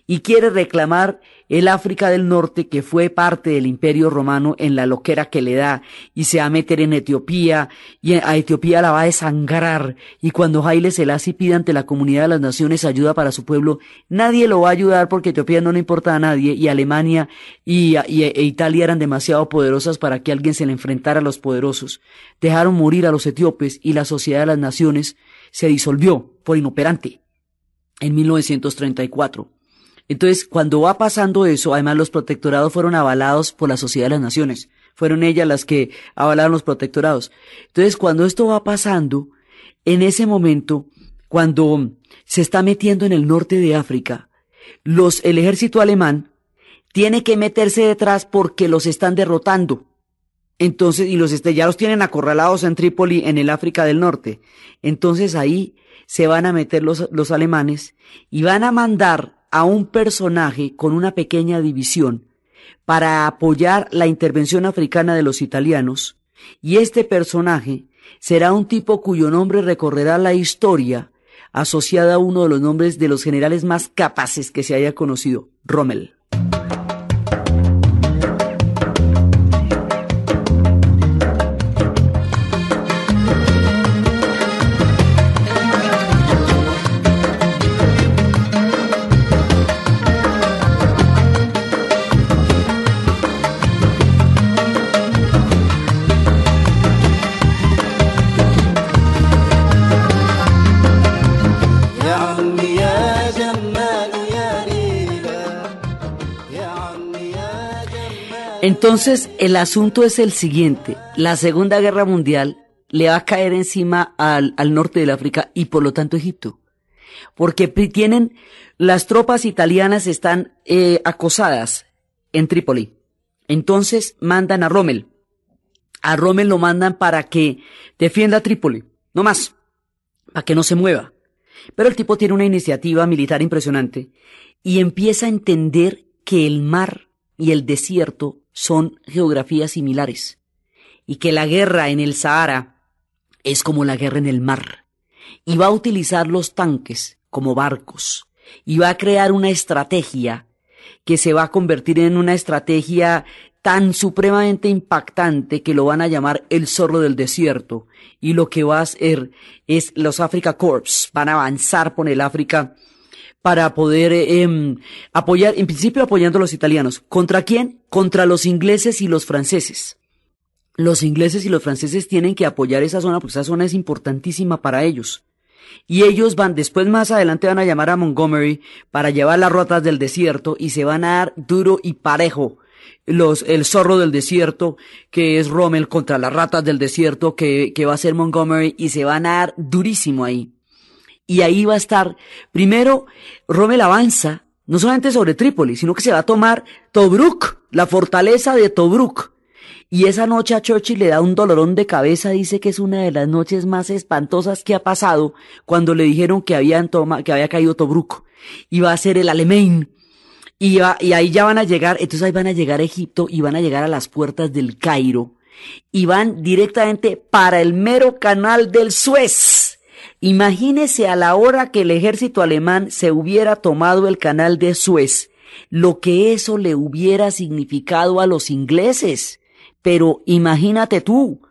y quiere reclamar el África del Norte, que fue parte del Imperio Romano en la loquera que le da, y se va a meter en Etiopía, y a Etiopía la va a desangrar, y cuando Haile Selassie pide ante la comunidad de las naciones ayuda para su pueblo, nadie lo va a ayudar porque Etiopía no le importa a nadie, y Alemania y, e Italia eran demasiado poderosas para que alguien se le enfrentara a los poderosos. Dejaron morir a los etíopes y la sociedad de las naciones se disolvió por inoperante en 1934. Entonces, cuando va pasando eso, además los protectorados fueron avalados por la Sociedad de las Naciones. Fueron ellas las que avalaron los protectorados. Entonces, cuando esto va pasando, en ese momento, cuando se está metiendo en el norte de África, los, el ejército alemán tiene que meterse detrás porque los están derrotando. Entonces, y los estellados tienen acorralados en Trípoli, en el África del Norte. Entonces ahí se van a meter los, los alemanes y van a mandar a un personaje con una pequeña división para apoyar la intervención africana de los italianos, y este personaje será un tipo cuyo nombre recorrerá la historia asociada a uno de los nombres de los generales más capaces que se haya conocido, Rommel. Entonces, el asunto es el siguiente. La Segunda Guerra Mundial le va a caer encima al, norte del África y por lo tanto Egipto. Porque tienen, las tropas italianas están eh, acosadas en Trípoli. Entonces mandan a Rommel. A Rommel lo mandan para que defienda Trípoli. No más. Para que no se mueva. Pero el tipo tiene una iniciativa militar impresionante y empieza a entender que el mar y el desierto son geografías similares y que la guerra en el Sahara es como la guerra en el mar y va a utilizar los tanques como barcos y va a crear una estrategia que se va a convertir en una estrategia tan supremamente impactante que lo van a llamar el zorro del desierto. Y lo que va a hacer es los Africa Corps van a avanzar por el África para poder eh, em, apoyar, en principio apoyando a los italianos. ¿Contra quién? Contra los ingleses y los franceses. Los ingleses y los franceses tienen que apoyar esa zona porque esa zona es importantísima para ellos. Y ellos van, después más adelante van a llamar a Montgomery para llevar las ratas del desierto y se van a dar duro y parejo. Los, el zorro del desierto, que es Rommel, contra las ratas del desierto, que, que va a ser Montgomery, y se van a dar durísimo ahí. Y ahí va a estar, primero, Rommel avanza, no solamente sobre Trípoli, sino que se va a tomar Tobruk, la fortaleza de Tobruk. Y esa noche a Chochi le da un dolorón de cabeza, dice que es una de las noches más espantosas que ha pasado cuando le dijeron que, habían toma, que había caído Tobruk. iba a ser el alemán. Y, y ahí ya van a llegar, entonces ahí van a llegar a Egipto y van a llegar a las puertas del Cairo. Y van directamente para el mero canal del Suez Imagínese a la hora que el ejército alemán se hubiera tomado el canal de Suez, lo que eso le hubiera significado a los ingleses. Pero imagínate tú.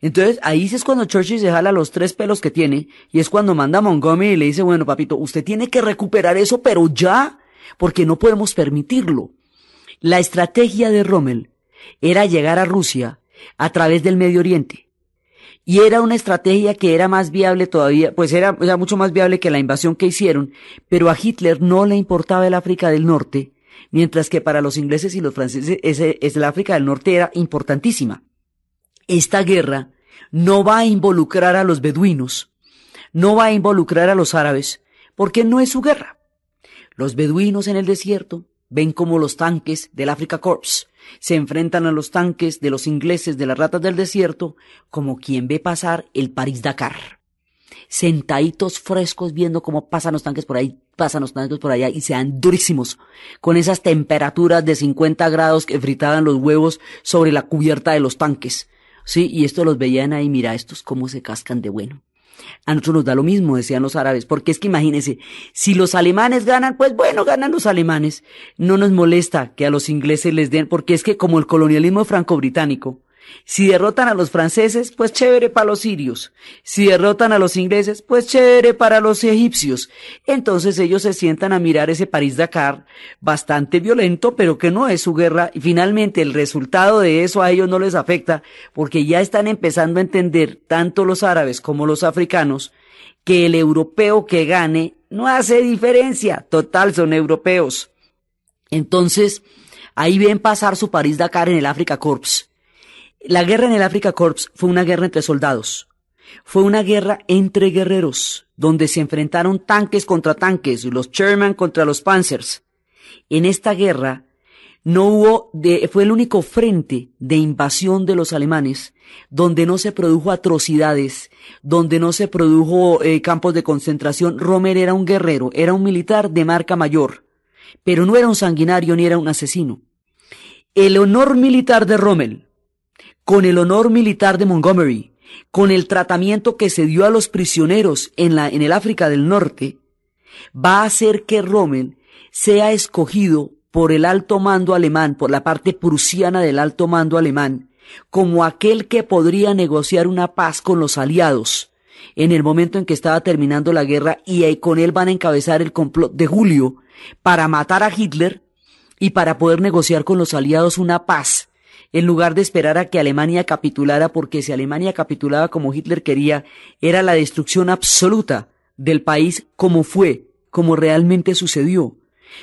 Entonces ahí es cuando Churchill se jala los tres pelos que tiene y es cuando manda a Montgomery y le dice, bueno papito, usted tiene que recuperar eso, pero ya, porque no podemos permitirlo. La estrategia de Rommel era llegar a Rusia a través del Medio Oriente y era una estrategia que era más viable todavía, pues era, mucho más viable que la invasión que hicieron, pero a Hitler no le importaba el África del Norte, mientras que para los ingleses y los franceses ese, el África del Norte era importantísima. Esta guerra no va a involucrar a los beduinos, no va a involucrar a los árabes, porque no es su guerra. Los beduinos en el desierto ven como los tanques del África Corps se enfrentan a los tanques de los ingleses de las ratas del desierto como quien ve pasar el París-Dakar. Sentaditos frescos viendo cómo pasan los tanques por ahí, pasan los tanques por allá y sean durísimos. Con esas temperaturas de 50 grados que fritaban los huevos sobre la cubierta de los tanques. Sí, y esto los veían ahí, mira, estos cómo se cascan de bueno. A nosotros nos da lo mismo, decían los árabes, porque es que imagínense, si los alemanes ganan, pues bueno, ganan los alemanes. No nos molesta que a los ingleses les den, porque es que como el colonialismo franco-británico, si derrotan a los franceses, pues chévere para los sirios. Si derrotan a los ingleses, pues chévere para los egipcios. Entonces ellos se sientan a mirar ese París-Dakar, bastante violento, pero que no es su guerra. Y finalmente el resultado de eso a ellos no les afecta, porque ya están empezando a entender, tanto los árabes como los africanos, que el europeo que gane no hace diferencia. Total, son europeos. Entonces, ahí ven pasar su París-Dakar en el África Corps la guerra en el África Corps fue una guerra entre soldados. Fue una guerra entre guerreros, donde se enfrentaron tanques contra tanques, los Sherman contra los Panzers. En esta guerra no hubo, fue el único frente de invasión de los alemanes donde no se produjo atrocidades, donde no se produjo eh, campos de concentración. Rommel era un guerrero, era un militar de marca mayor, pero no era un sanguinario ni era un asesino. El honor militar de Rommel con el honor militar de Montgomery, con el tratamiento que se dio a los prisioneros en, la, en el África del Norte, va a hacer que Rommel sea escogido por el alto mando alemán, por la parte prusiana del alto mando alemán, como aquel que podría negociar una paz con los aliados en el momento en que estaba terminando la guerra y eh, con él van a encabezar el complot de julio para matar a Hitler y para poder negociar con los aliados una paz en lugar de esperar a que Alemania capitulara, porque si Alemania capitulaba como Hitler quería, era la destrucción absoluta del país como fue, como realmente sucedió.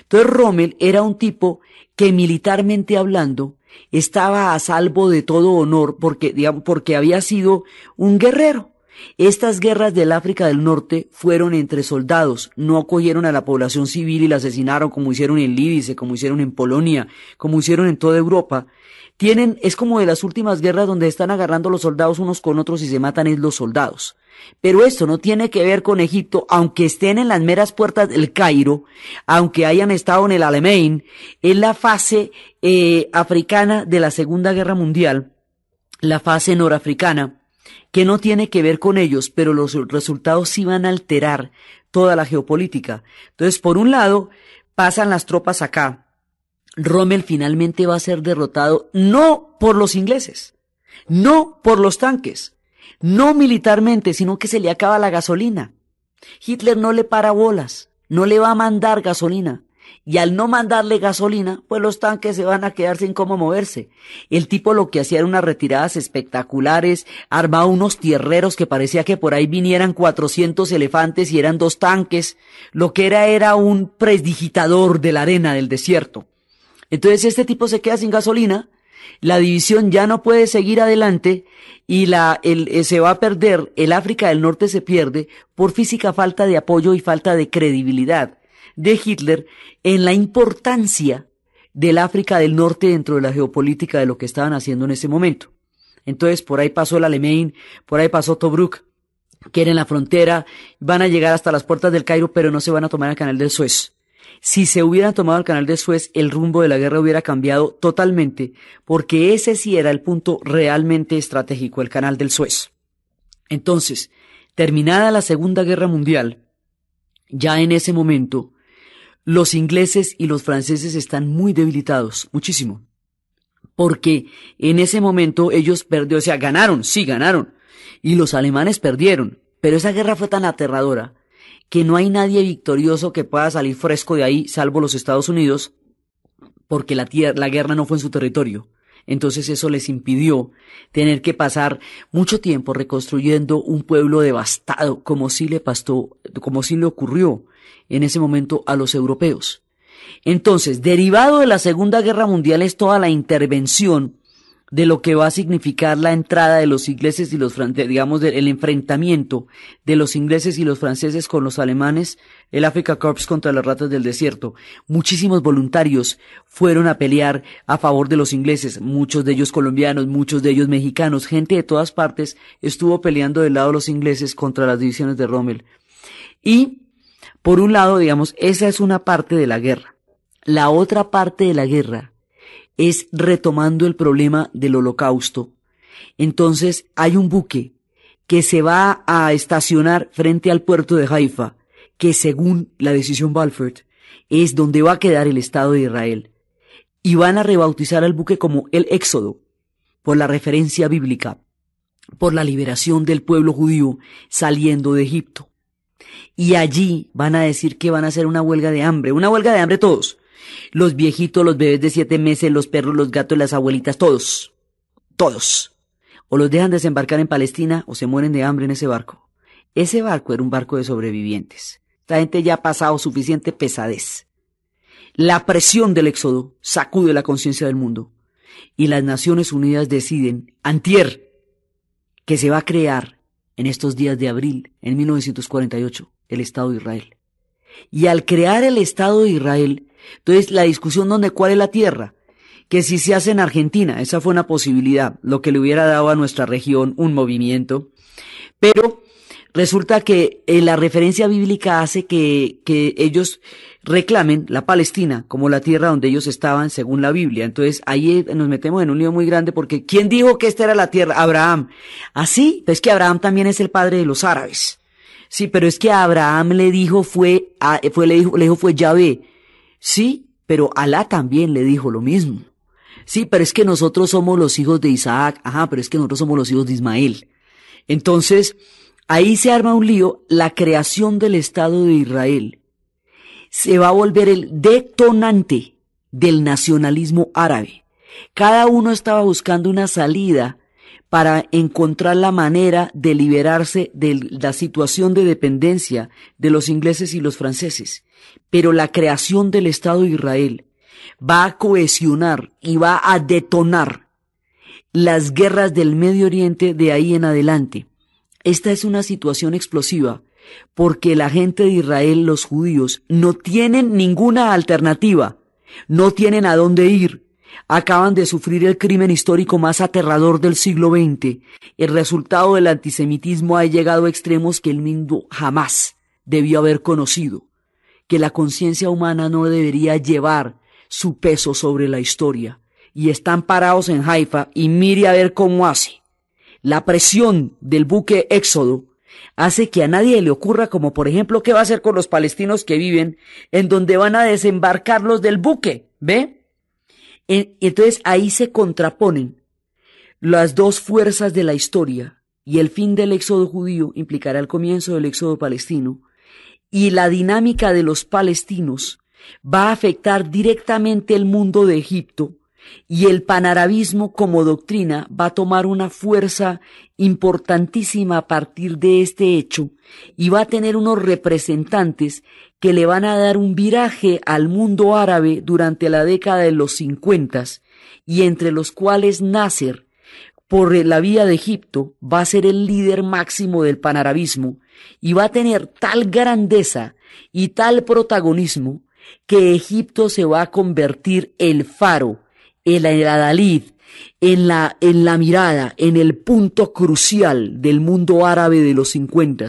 Entonces Rommel era un tipo que militarmente hablando estaba a salvo de todo honor porque, porque había sido un guerrero. Estas guerras del África del Norte fueron entre soldados, no acogieron a la población civil y la asesinaron como hicieron en Líbice, como hicieron en Polonia, como hicieron en toda Europa, tienen, es como de las últimas guerras donde están agarrando los soldados unos con otros y se matan los soldados. Pero esto no tiene que ver con Egipto, aunque estén en las meras puertas del Cairo, aunque hayan estado en el Alemán, es la fase eh, africana de la Segunda Guerra Mundial, la fase norafricana, que no tiene que ver con ellos, pero los resultados sí van a alterar toda la geopolítica. Entonces, por un lado, pasan las tropas acá, Rommel finalmente va a ser derrotado no por los ingleses, no por los tanques, no militarmente, sino que se le acaba la gasolina. Hitler no le para bolas, no le va a mandar gasolina. Y al no mandarle gasolina, pues los tanques se van a quedar sin cómo moverse. El tipo lo que hacía era unas retiradas espectaculares, armaba unos tierreros que parecía que por ahí vinieran 400 elefantes y eran dos tanques. Lo que era era un presdigitador de la arena del desierto. Entonces, este tipo se queda sin gasolina, la división ya no puede seguir adelante y la, el, eh, se va a perder, el África del Norte se pierde por física falta de apoyo y falta de credibilidad de Hitler en la importancia del África del Norte dentro de la geopolítica de lo que estaban haciendo en ese momento. Entonces, por ahí pasó el Alemán, por ahí pasó Tobruk, quieren la frontera, van a llegar hasta las puertas del Cairo, pero no se van a tomar el canal del Suez. Si se hubiera tomado el canal de Suez, el rumbo de la guerra hubiera cambiado totalmente, porque ese sí era el punto realmente estratégico, el canal del Suez. Entonces, terminada la Segunda Guerra Mundial, ya en ese momento, los ingleses y los franceses están muy debilitados, muchísimo. Porque en ese momento ellos perdieron, o sea, ganaron, sí, ganaron. Y los alemanes perdieron. Pero esa guerra fue tan aterradora que no hay nadie victorioso que pueda salir fresco de ahí, salvo los Estados Unidos, porque la, tierra, la guerra no fue en su territorio. Entonces eso les impidió tener que pasar mucho tiempo reconstruyendo un pueblo devastado, como si le pasó, como si le ocurrió en ese momento a los europeos. Entonces, derivado de la Segunda Guerra Mundial es toda la intervención de lo que va a significar la entrada de los ingleses y los franceses, digamos, el enfrentamiento de los ingleses y los franceses con los alemanes, el Africa Corps contra las ratas del desierto. Muchísimos voluntarios fueron a pelear a favor de los ingleses, muchos de ellos colombianos, muchos de ellos mexicanos, gente de todas partes estuvo peleando del lado de los ingleses contra las divisiones de Rommel. Y, por un lado, digamos, esa es una parte de la guerra. La otra parte de la guerra es retomando el problema del holocausto. Entonces hay un buque que se va a estacionar frente al puerto de Haifa, que según la decisión Balfour es donde va a quedar el Estado de Israel. Y van a rebautizar al buque como el Éxodo, por la referencia bíblica, por la liberación del pueblo judío saliendo de Egipto. Y allí van a decir que van a hacer una huelga de hambre, una huelga de hambre todos, los viejitos, los bebés de siete meses, los perros, los gatos, las abuelitas, todos, todos. O los dejan desembarcar en Palestina o se mueren de hambre en ese barco. Ese barco era un barco de sobrevivientes. Esta gente ya ha pasado suficiente pesadez. La presión del éxodo sacude la conciencia del mundo y las Naciones Unidas deciden, antier, que se va a crear en estos días de abril, en 1948, el Estado de Israel. Y al crear el Estado de Israel, entonces, la discusión donde cuál es la tierra, que si se hace en Argentina, esa fue una posibilidad, lo que le hubiera dado a nuestra región un movimiento, pero resulta que eh, la referencia bíblica hace que, que ellos reclamen la Palestina como la tierra donde ellos estaban según la Biblia. Entonces ahí eh, nos metemos en un lío muy grande porque ¿quién dijo que esta era la tierra? Abraham. Así, ah, Es pues que Abraham también es el padre de los árabes. Sí, pero es que Abraham le dijo fue, fue le le dijo fue Yahvé. Sí, pero Alá también le dijo lo mismo. Sí, pero es que nosotros somos los hijos de Isaac, ajá, pero es que nosotros somos los hijos de Ismael. Entonces, ahí se arma un lío, la creación del Estado de Israel se va a volver el detonante del nacionalismo árabe. Cada uno estaba buscando una salida para encontrar la manera de liberarse de la situación de dependencia de los ingleses y los franceses. Pero la creación del Estado de Israel va a cohesionar y va a detonar las guerras del Medio Oriente de ahí en adelante. Esta es una situación explosiva porque la gente de Israel, los judíos, no tienen ninguna alternativa, no tienen a dónde ir, acaban de sufrir el crimen histórico más aterrador del siglo XX. El resultado del antisemitismo ha llegado a extremos que el mundo jamás debió haber conocido, que la conciencia humana no debería llevar su peso sobre la historia. Y están parados en Haifa y mire a ver cómo hace. La presión del buque Éxodo hace que a nadie le ocurra como por ejemplo qué va a hacer con los palestinos que viven en donde van a desembarcarlos del buque, ¿ve? E, entonces ahí se contraponen las dos fuerzas de la historia y el fin del éxodo judío implicará el comienzo del éxodo palestino y la dinámica de los palestinos va a afectar directamente el mundo de Egipto y el panarabismo como doctrina va a tomar una fuerza importantísima a partir de este hecho y va a tener unos representantes que le van a dar un viraje al mundo árabe durante la década de los cincuentas, y entre los cuales Nasser, por la vía de Egipto, va a ser el líder máximo del panarabismo y va a tener tal grandeza y tal protagonismo que Egipto se va a convertir el faro, el, en la, en la mirada, en el punto crucial del mundo árabe de los 50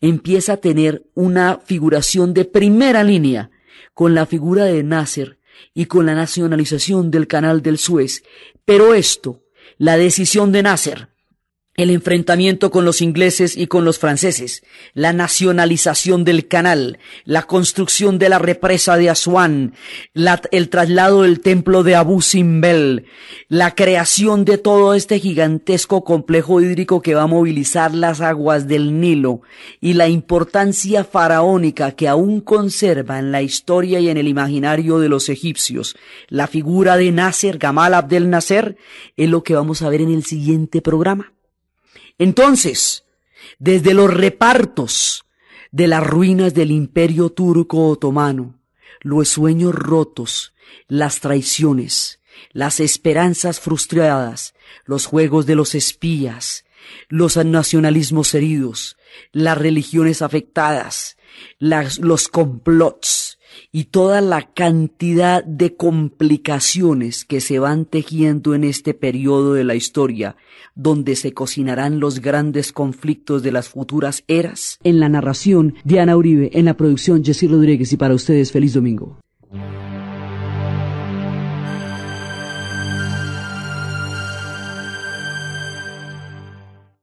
empieza a tener una figuración de primera línea con la figura de Nasser y con la nacionalización del canal del Suez. Pero esto, la decisión de Nasser, el enfrentamiento con los ingleses y con los franceses, la nacionalización del canal, la construcción de la represa de Asuán, el traslado del templo de Abu Simbel, la creación de todo este gigantesco complejo hídrico que va a movilizar las aguas del Nilo y la importancia faraónica que aún conserva en la historia y en el imaginario de los egipcios, la figura de Nasser, Gamal Abdel Nasser, es lo que vamos a ver en el siguiente programa. Entonces, desde los repartos de las ruinas del imperio turco otomano, los sueños rotos, las traiciones, las esperanzas frustradas, los juegos de los espías, los nacionalismos heridos, las religiones afectadas, los complots, y toda la cantidad de complicaciones que se van tejiendo en este periodo de la historia, donde se cocinarán los grandes conflictos de las futuras eras. En la narración, Diana Uribe, en la producción, Jessy Rodríguez y para ustedes, feliz domingo.